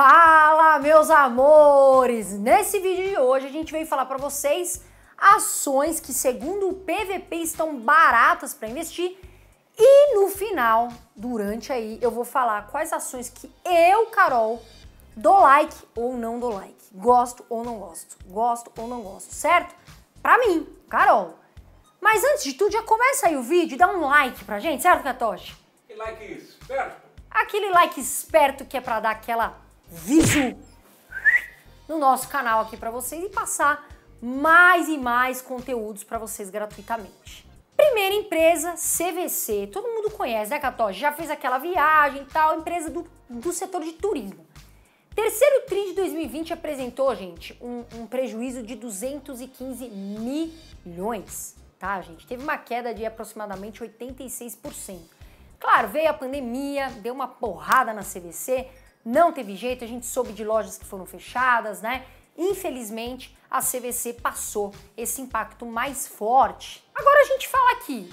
Fala, meus amores! Nesse vídeo de hoje a gente veio falar para vocês ações que, segundo o PVP, estão baratas para investir e no final, durante aí, eu vou falar quais ações que eu, Carol, dou like ou não dou like, gosto ou não gosto, gosto ou não gosto, certo? Para mim, Carol. Mas antes de tudo, já começa aí o vídeo e dá um like pra gente, certo, Katoshi? Que like esperto? É Aquele like esperto que é para dar aquela vídeo no nosso canal aqui para vocês e passar mais e mais conteúdos para vocês gratuitamente. Primeira empresa, CVC. Todo mundo conhece, né, Cató? Já fez aquela viagem e tal, empresa do, do setor de turismo. Terceiro TRI de 2020 apresentou, gente, um, um prejuízo de 215 milhões, tá, gente? Teve uma queda de aproximadamente 86%. Claro, veio a pandemia, deu uma porrada na CVC, não teve jeito, a gente soube de lojas que foram fechadas, né? Infelizmente, a CVC passou esse impacto mais forte. Agora a gente fala aqui.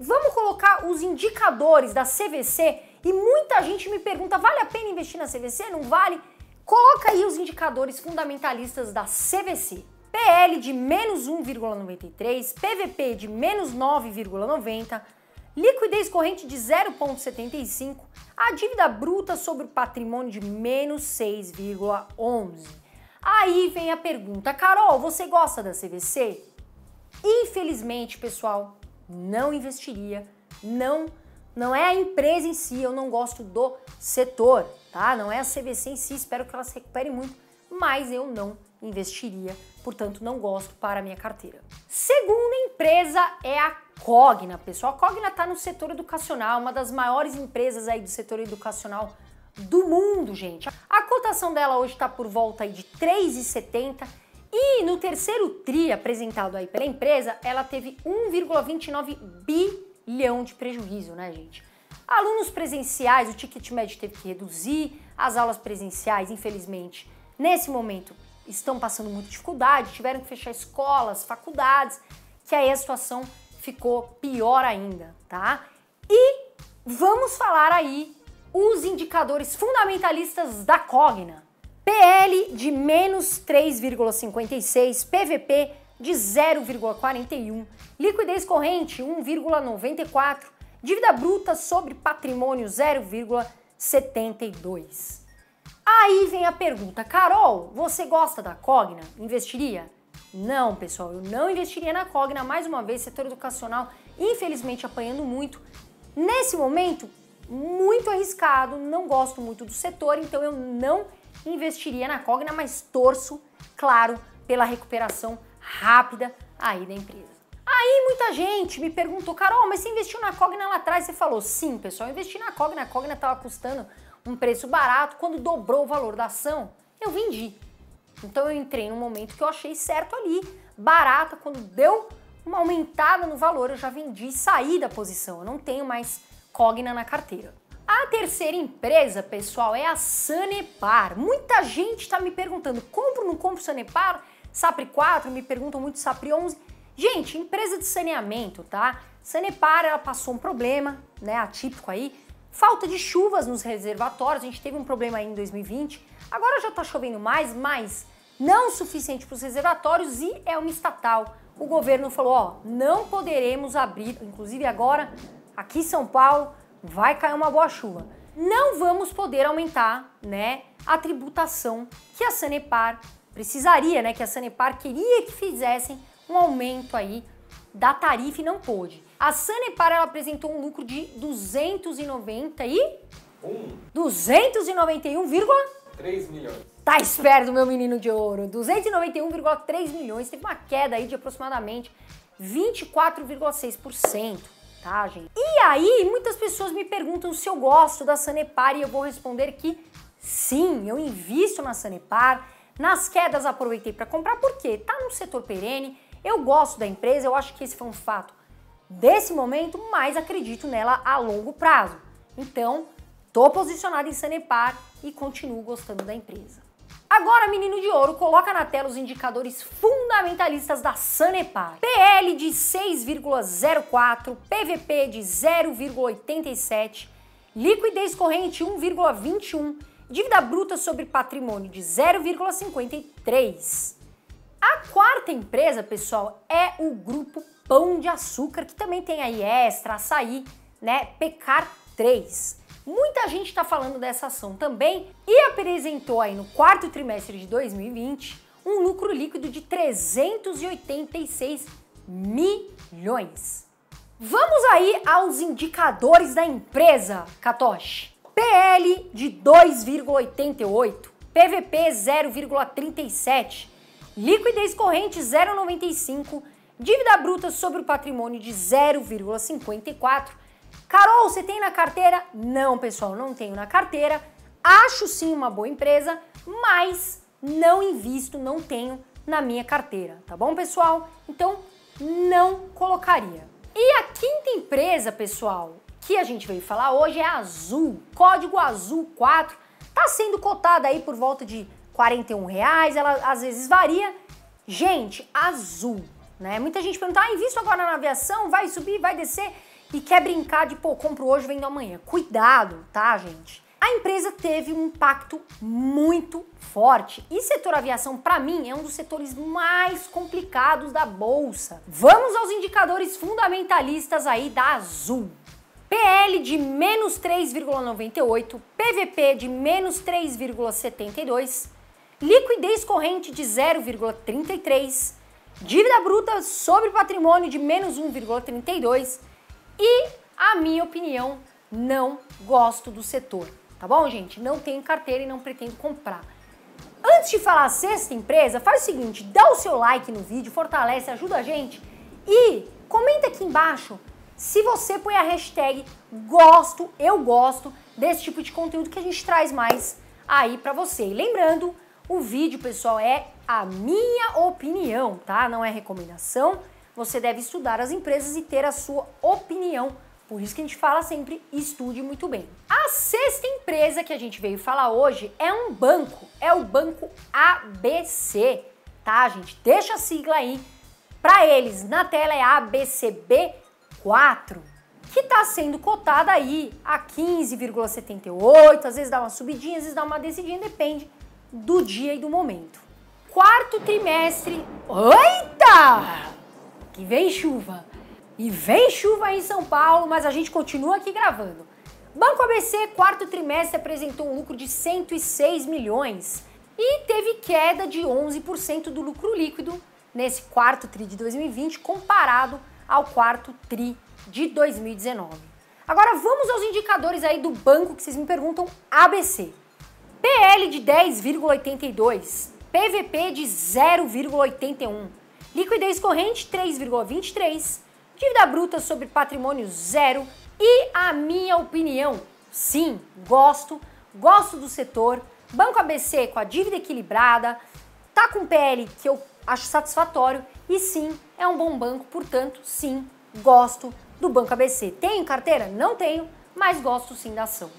Vamos colocar os indicadores da CVC e muita gente me pergunta: vale a pena investir na CVC? Não vale? Coloca aí os indicadores fundamentalistas da CVC. PL de menos 1,93, PVP de menos 9,90, liquidez corrente de 0,75, a dívida bruta sobre o patrimônio de menos 6,11. Aí vem a pergunta, Carol, você gosta da CVC? Infelizmente, pessoal, não investiria, não não é a empresa em si, eu não gosto do setor, tá? Não é a CVC em si, espero que ela se recupere muito, mas eu não investiria, portanto não gosto para a minha carteira. Segunda empresa é a Cogna, pessoal. A Cogna está no setor educacional, uma das maiores empresas aí do setor educacional do mundo, gente. A cotação dela hoje está por volta aí de 3,70 e no terceiro TRI apresentado aí pela empresa, ela teve 1,29 bilhão de prejuízo, né, gente? Alunos presenciais, o ticket médio teve que reduzir, as aulas presenciais, infelizmente, nesse momento estão passando muita dificuldade, tiveram que fechar escolas, faculdades, que aí a situação ficou pior ainda, tá? E vamos falar aí os indicadores fundamentalistas da Cogna. PL de menos 3,56, PVP de 0,41, liquidez corrente 1,94, dívida bruta sobre patrimônio 0,72. Aí vem a pergunta, Carol, você gosta da Cogna? Investiria? Não, pessoal, eu não investiria na Cogna. Mais uma vez, setor educacional, infelizmente, apanhando muito. Nesse momento, muito arriscado, não gosto muito do setor, então eu não investiria na Cogna, mas torço, claro, pela recuperação rápida aí da empresa. Aí muita gente me perguntou, Carol, mas você investiu na Cogna lá atrás? Você falou, sim, pessoal, eu investi na Cogna, a Cogna estava custando um preço barato, quando dobrou o valor da ação, eu vendi. Então eu entrei no momento que eu achei certo ali, barato, quando deu uma aumentada no valor, eu já vendi e saí da posição. Eu não tenho mais Cogna na carteira. A terceira empresa, pessoal, é a Sanepar. Muita gente está me perguntando: compro ou não compro Sanepar? Sapri 4, me perguntam muito Sapri 11. Gente, empresa de saneamento, tá? Sanepar, ela passou um problema, né, atípico aí, Falta de chuvas nos reservatórios, a gente teve um problema aí em 2020, agora já está chovendo mais, mas não suficiente para os reservatórios e é uma estatal. O governo falou: ó, não poderemos abrir, inclusive agora, aqui em São Paulo, vai cair uma boa chuva. Não vamos poder aumentar, né, a tributação que a Sanepar precisaria, né, que a Sanepar queria que fizessem um aumento aí da tarifa e não pôde. A Sanepar ela apresentou um lucro de 290 e... Um. 291,3 milhões. Tá esperto, meu menino de ouro. 291,3 milhões. Teve uma queda aí de aproximadamente 24,6%. Tá, gente? E aí, muitas pessoas me perguntam se eu gosto da Sanepar e eu vou responder que sim, eu invisto na Sanepar. Nas quedas aproveitei para comprar porque tá no setor perene. Eu gosto da empresa, eu acho que esse foi um fato desse momento, mas acredito nela a longo prazo. Então, tô posicionado em Sanepar e continuo gostando da empresa. Agora, menino de ouro, coloca na tela os indicadores fundamentalistas da Sanepar. PL de 6,04, PVP de 0,87, liquidez corrente 1,21, dívida bruta sobre patrimônio de 0,53. A quarta empresa, pessoal, é o grupo Pão de Açúcar, que também tem aí Extra, Açaí, né, Pecar 3. Muita gente está falando dessa ação também e apresentou aí no quarto trimestre de 2020 um lucro líquido de 386 milhões. Vamos aí aos indicadores da empresa, Katoshi. PL de 2,88, PVP 0,37, liquidez corrente 0,95, dívida bruta sobre o patrimônio de 0,54. Carol, você tem na carteira? Não, pessoal, não tenho na carteira. Acho sim uma boa empresa, mas não invisto, não tenho na minha carteira, tá bom, pessoal? Então, não colocaria. E a quinta empresa, pessoal, que a gente veio falar hoje é Azul, código Azul 4, tá sendo cotada aí por volta de 41 reais, ela às vezes varia. Gente, azul, né? Muita gente pergunta, ah, invisto agora na aviação, vai subir, vai descer e quer brincar de, pô, compro hoje, vendo amanhã. Cuidado, tá, gente? A empresa teve um impacto muito forte e setor aviação, para mim, é um dos setores mais complicados da bolsa. Vamos aos indicadores fundamentalistas aí da Azul. PL de menos 3,98, PVP de menos 3,72, liquidez corrente de 0,33, dívida bruta sobre patrimônio de menos 1,32 e, a minha opinião, não gosto do setor. Tá bom, gente? Não tenho carteira e não pretendo comprar. Antes de falar a sexta empresa, faz o seguinte, dá o seu like no vídeo, fortalece, ajuda a gente e comenta aqui embaixo se você põe a hashtag gosto, eu gosto desse tipo de conteúdo que a gente traz mais aí para você. E lembrando, o vídeo, pessoal, é a minha opinião, tá? Não é recomendação. Você deve estudar as empresas e ter a sua opinião. Por isso que a gente fala sempre, estude muito bem. A sexta empresa que a gente veio falar hoje é um banco, é o banco ABC, tá, gente? Deixa a sigla aí. Para eles, na tela é ABCB4, que está sendo cotada aí a 15,78, às vezes dá uma subidinha, às vezes dá uma descidinha, depende do dia e do momento. Quarto trimestre. Eita! Que vem chuva. E vem chuva em São Paulo, mas a gente continua aqui gravando. Banco ABC, quarto trimestre, apresentou um lucro de 106 milhões e teve queda de 11% do lucro líquido nesse quarto TRI de 2020 comparado ao quarto TRI de 2019. Agora vamos aos indicadores aí do banco que vocês me perguntam ABC. PL de 10,82, PVP de 0,81, liquidez corrente 3,23, dívida bruta sobre patrimônio zero e a minha opinião, sim, gosto, gosto do setor, Banco ABC com a dívida equilibrada, tá com PL que eu acho satisfatório e sim, é um bom banco, portanto, sim, gosto do Banco ABC. Tenho carteira? Não tenho, mas gosto sim da ação.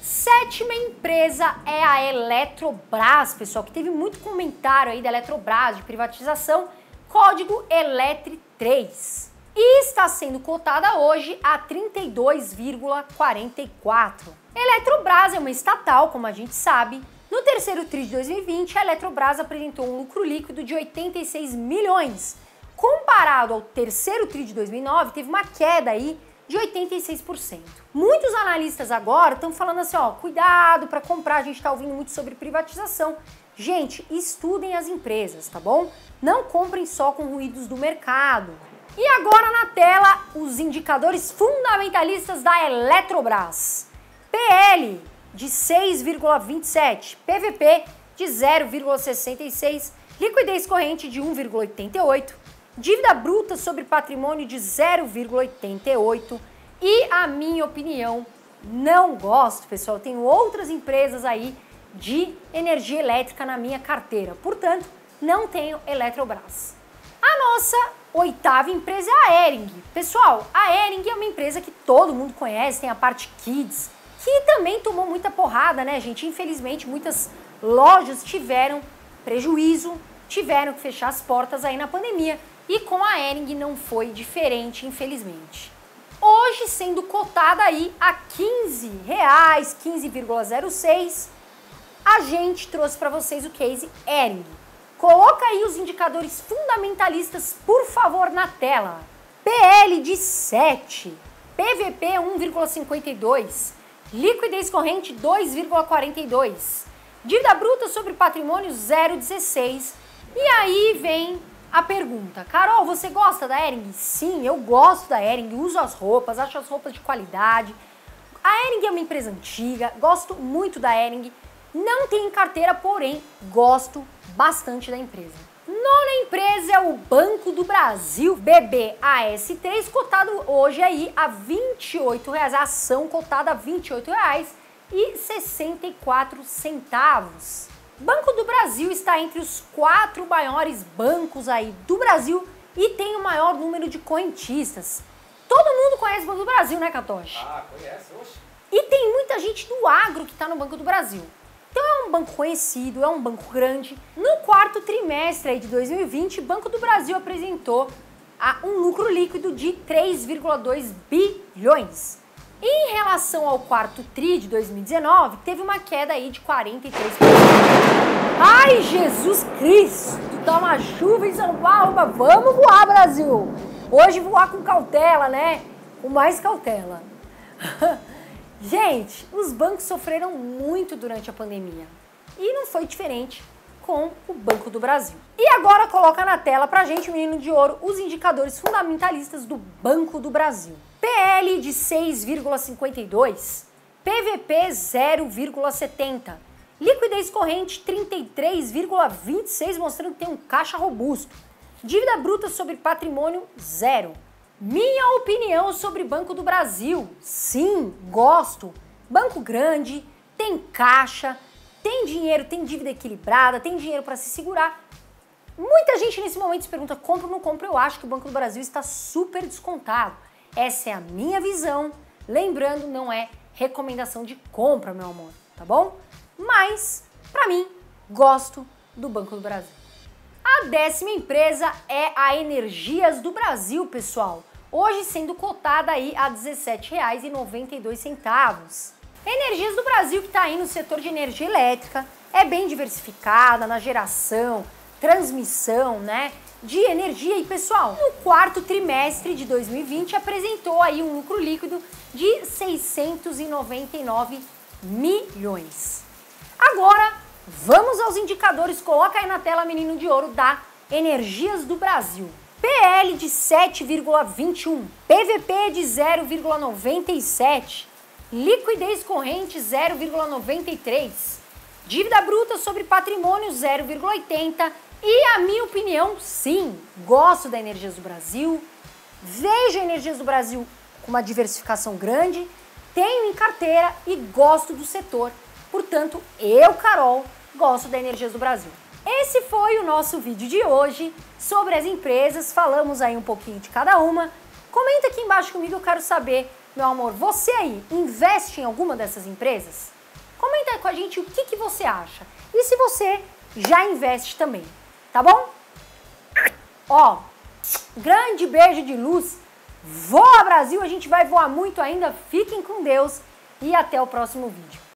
Sétima empresa é a Eletrobras, pessoal, que teve muito comentário aí da Eletrobras de privatização, código Eletri 3. E está sendo cotada hoje a 32,44. Eletrobras é uma estatal, como a gente sabe. No terceiro TRI de 2020, a Eletrobras apresentou um lucro líquido de 86 milhões. Comparado ao terceiro TRI de 2009, teve uma queda aí de 86%. Muitos analistas agora estão falando assim, ó, cuidado para comprar, a gente está ouvindo muito sobre privatização. Gente, estudem as empresas, tá bom? Não comprem só com ruídos do mercado. E agora na tela, os indicadores fundamentalistas da Eletrobras. PL de 6,27, PVP de 0,66, liquidez corrente de 1,88, dívida bruta sobre patrimônio de 0,88 e a minha opinião, não gosto, pessoal. tenho outras empresas aí de energia elétrica na minha carteira. Portanto, não tenho Eletrobras. A nossa oitava empresa é a Ering. Pessoal, a Ering é uma empresa que todo mundo conhece, tem a parte kids, que também tomou muita porrada, né, gente? Infelizmente, muitas lojas tiveram prejuízo, tiveram que fechar as portas aí na pandemia. E com a Ering não foi diferente, infelizmente. Hoje sendo cotada aí a 15 reais, 15,06, a gente trouxe para vocês o case Ering. Coloca aí os indicadores fundamentalistas, por favor, na tela. PL de 7, PVP 1,52, liquidez corrente 2,42, dívida bruta sobre patrimônio 0,16. E aí vem a pergunta. Carol, você gosta da Ering? Sim, eu gosto da Ering, uso as roupas, acho as roupas de qualidade. A Ering é uma empresa antiga, gosto muito da Ering. Não tem carteira, porém, gosto bastante da empresa. Nona empresa é o Banco do Brasil, BBAS3, cotado hoje aí a R$ 28, a ação cotada a R$ 28,64. Banco do Brasil está entre os quatro maiores bancos aí do Brasil e tem o maior número de correntistas. Todo mundo conhece o Banco do Brasil, né, Catoche? Ah, conhece, oxe. E tem muita gente do agro que está no Banco do Brasil. Então é um banco conhecido, é um banco grande. No quarto trimestre aí de 2020, o Banco do Brasil apresentou um lucro líquido de 3,2 bilhões. Em relação ao quarto TRI de 2019, teve uma queda aí de 43%. Ai, Jesus Cristo! Tá uma chuva em São Paulo, mas vamos voar, Brasil! Hoje voar com cautela, né? Com mais cautela. Gente, os bancos sofreram muito durante a pandemia. E não foi diferente com o Banco do Brasil. E agora coloca na tela pra gente, menino de ouro, os indicadores fundamentalistas do Banco do Brasil. PL de 6,52, PVP 0,70, liquidez corrente 33,26, mostrando que tem um caixa robusto, dívida bruta sobre patrimônio zero. Minha opinião sobre Banco do Brasil. Sim, gosto. Banco grande, tem caixa, tem dinheiro, tem dívida equilibrada, tem dinheiro para se segurar. Muita gente nesse momento se pergunta: compro ou não compro? Eu acho que o Banco do Brasil está super descontado. Essa é a minha visão. Lembrando, não é recomendação de compra, meu amor, tá bom? Mas, para mim, gosto do Banco do Brasil. A décima empresa é a Energias do Brasil, pessoal. Hoje sendo cotada aí a R$ 17,92. Energias do Brasil, que está aí no setor de energia elétrica, é bem diversificada na geração, transmissão, né? De energia e pessoal, no quarto trimestre de 2020 apresentou aí um lucro líquido de 699 milhões. Agora vamos aos indicadores, coloca aí na tela, menino de ouro, da Energias do Brasil. PL de 7,21, PVP de 0,97, Liquidez corrente 0,93. Dívida bruta sobre patrimônio 0,80. E a minha opinião, sim, gosto da Energias do Brasil. Vejo a Energias do Brasil com uma diversificação grande, tenho em carteira e gosto do setor. Portanto, eu, Carol, gosto da Energias do Brasil. Esse foi o nosso vídeo de hoje sobre as empresas, falamos aí um pouquinho de cada uma. Comenta aqui embaixo comigo, eu quero saber meu amor, você aí investe em alguma dessas empresas? Comenta aí com a gente o que, que você acha e se você já investe também, tá bom? Ó, grande beijo de luz, voa Brasil, a gente vai voar muito ainda, fiquem com Deus e até o próximo vídeo.